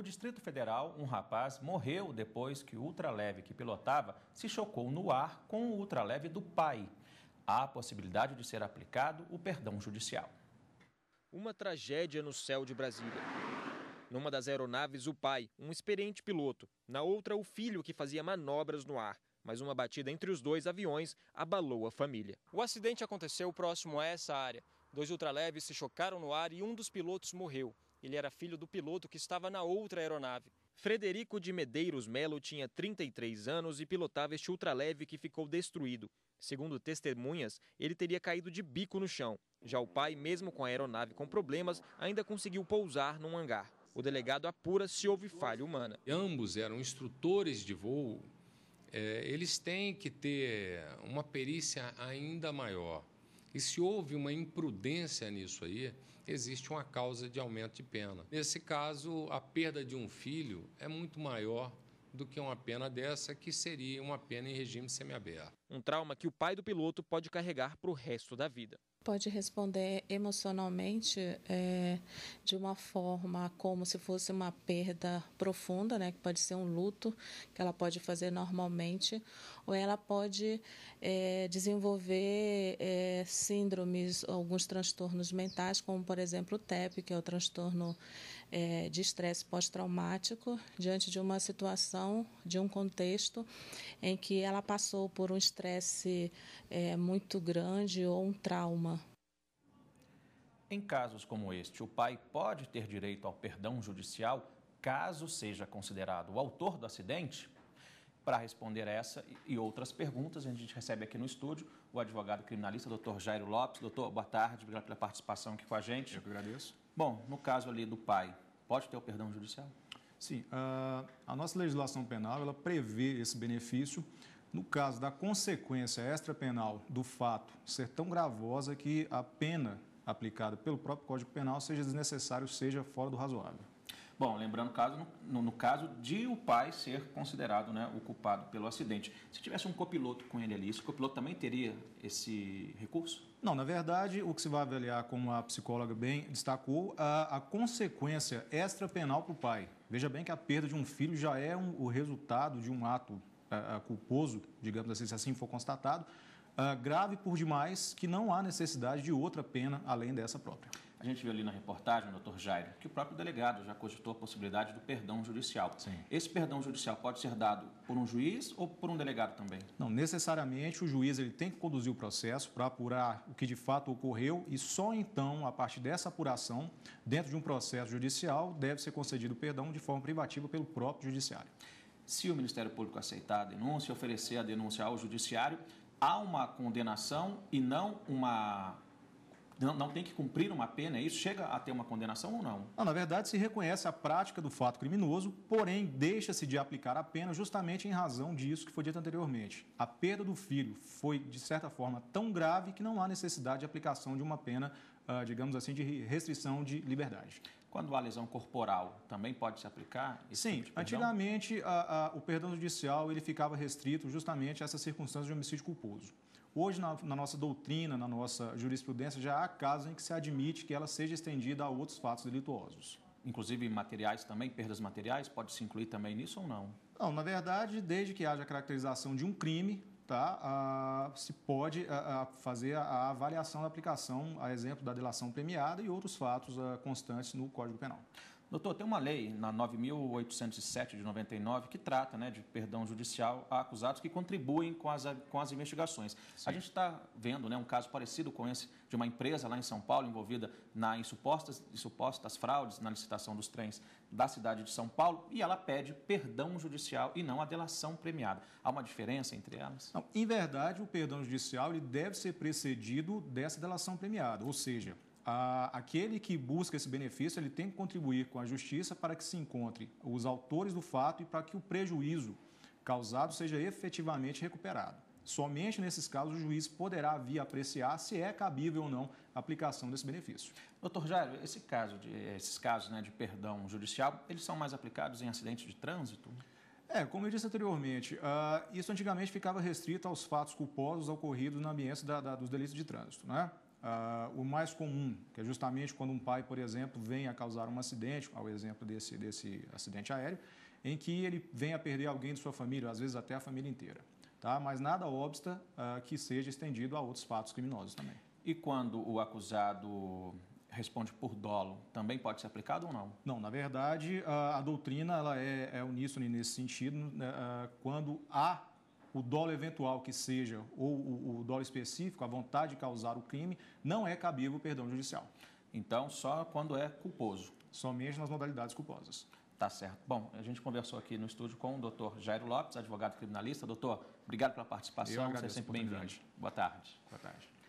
no Distrito Federal, um rapaz morreu depois que o ultraleve que pilotava se chocou no ar com o ultraleve do pai. Há a possibilidade de ser aplicado o perdão judicial. Uma tragédia no céu de Brasília. Numa das aeronaves, o pai, um experiente piloto. Na outra, o filho que fazia manobras no ar mas uma batida entre os dois aviões abalou a família. O acidente aconteceu próximo a essa área. Dois ultraleves se chocaram no ar e um dos pilotos morreu. Ele era filho do piloto que estava na outra aeronave. Frederico de Medeiros Melo tinha 33 anos e pilotava este ultraleve que ficou destruído. Segundo testemunhas, ele teria caído de bico no chão. Já o pai, mesmo com a aeronave com problemas, ainda conseguiu pousar num hangar. O delegado apura se houve falha humana. Ambos eram instrutores de voo. É, eles têm que ter uma perícia ainda maior. E se houve uma imprudência nisso aí, existe uma causa de aumento de pena. Nesse caso, a perda de um filho é muito maior do que uma pena dessa, que seria uma pena em regime semiaberto. Um trauma que o pai do piloto pode carregar para o resto da vida. Pode responder emocionalmente é, de uma forma como se fosse uma perda profunda, né, que pode ser um luto que ela pode fazer normalmente, ou ela pode é, desenvolver é, síndromes, alguns transtornos mentais, como por exemplo o TEP, que é o transtorno é, de estresse pós-traumático diante de uma situação, de um contexto em que ela passou por um estresse é, muito grande ou um trauma. Em casos como este, o pai pode ter direito ao perdão judicial caso seja considerado o autor do acidente? Para responder a essa e outras perguntas, a gente recebe aqui no estúdio o advogado criminalista, doutor Jairo Lopes. Doutor, boa tarde, obrigado pela participação aqui com a gente. Eu que agradeço. Bom, no caso ali do pai, pode ter o perdão judicial? Sim, a, ah, a nossa legislação penal ela prevê esse benefício no caso da consequência extrapenal do fato ser tão gravosa que a pena aplicada pelo próprio Código Penal seja desnecessária ou seja fora do razoável. Bom, lembrando caso, no, no, caso de o pai ser considerado né, o culpado pelo acidente. Se tivesse um copiloto com ele ali, esse copiloto também teria esse recurso? Não, na verdade, o que se vai avaliar, como a psicóloga bem destacou, a, a consequência extrapenal para o pai. Veja bem que a perda de um filho já é um, o resultado de um ato a, é, a é, culposo, digamos assim, se assim for constatado, ah, grave por demais que não há necessidade de outra pena além dessa própria. A gente viu ali na reportagem, doutor Jairo, que o próprio delegado já cogitou a possibilidade do perdão judicial. Sim. Esse perdão judicial pode ser dado por um juiz ou por um delegado também? Não, necessariamente o juiz ele tem que conduzir o processo para apurar o que de fato ocorreu e só então, a partir dessa apuração, dentro de um processo judicial, deve ser concedido o perdão de forma privativa pelo próprio judiciário. Se o Ministério Público aceitar a denúncia, oferecer a denúncia ao judiciário, há uma condenação e não uma não, não, tem que cumprir uma pena, é isso chega a ter uma condenação ou não? não? Na verdade, se reconhece a prática do fato criminoso, porém deixa-se de aplicar a pena justamente em razão disso que foi dito anteriormente. A perda do filho foi, de certa forma, tão grave que não há necessidade de aplicação de uma pena, ah, digamos assim, de restrição de liberdade. Quando há lesão corporal, também pode se aplicar? Sim, tipo antigamente a, a, o perdão judicial ele ficava restrito justamente a essas circunstâncias de homicídio culposo. Hoje, na, na, nossa doutrina, na nossa jurisprudência, já há casos em que se admite que ela seja estendida a outros fatos delituosos. Inclusive materiais também, perdas materiais, pode se incluir também nisso ou não? Não, na verdade, desde que haja caracterização de um crime, tá? se pode fazer a avaliação da aplicação, a exemplo da delação premiada e outros fatos ah, constantes no Código Penal. Doutor, tem uma lei na 9.807 de 99 que trata né, de perdão judicial a acusados que contribuem com as, com as investigações. Sim. A gente está vendo né, um caso parecido com esse de uma empresa lá em São Paulo envolvida na, em, supostas, em supostas fraudes na licitação dos trens da cidade de São Paulo e ela pede perdão judicial e não a delação premiada. Há uma diferença entre elas? Não, em verdade, o perdão judicial ele deve ser precedido dessa delação premiada, ou seja, aquele que busca esse benefício ele tem que contribuir com a justiça para que se encontre os autores do fato e para que o prejuízo causado seja efetivamente recuperado. Somente nesses casos o juiz poderá vir apreciar se é cabível ou não a aplicação desse benefício. Doutor Jairo, esse caso de, esses casos né, de perdão judicial, eles são mais aplicados em acidentes de trânsito? É, como eu disse anteriormente, uh, isso antigamente ficava restrito aos fatos culposos ocorridos na ambiência da, da, dos delitos de trânsito. Né? Uh, o mais comum, que é justamente quando um pai, por exemplo, vem a causar um acidente, ao exemplo desse, desse acidente aéreo, em que ele vem a perder alguém de sua família, às vezes até a família inteira. Tá? Mas nada obsta uh, que seja estendido a outros fatos criminosos também. E quando o acusado responde por dolo, também pode ser aplicado ou não? Não, na verdade, a, ah, a doutrina ela é, é uníssone nesse sentido, né, quando há o dolo eventual que seja, ou o, o dolo específico, a vontade de causar o crime, não é cabível o perdão judicial. Então, só quando é culposo? Somente nas modalidades culposas. Tá certo. Bom, a gente conversou aqui no estúdio com o doutor Jairo Lopes, advogado criminalista. Doutor, obrigado pela participação. Você é sempre bem-vindo. Boa tarde. Boa tarde.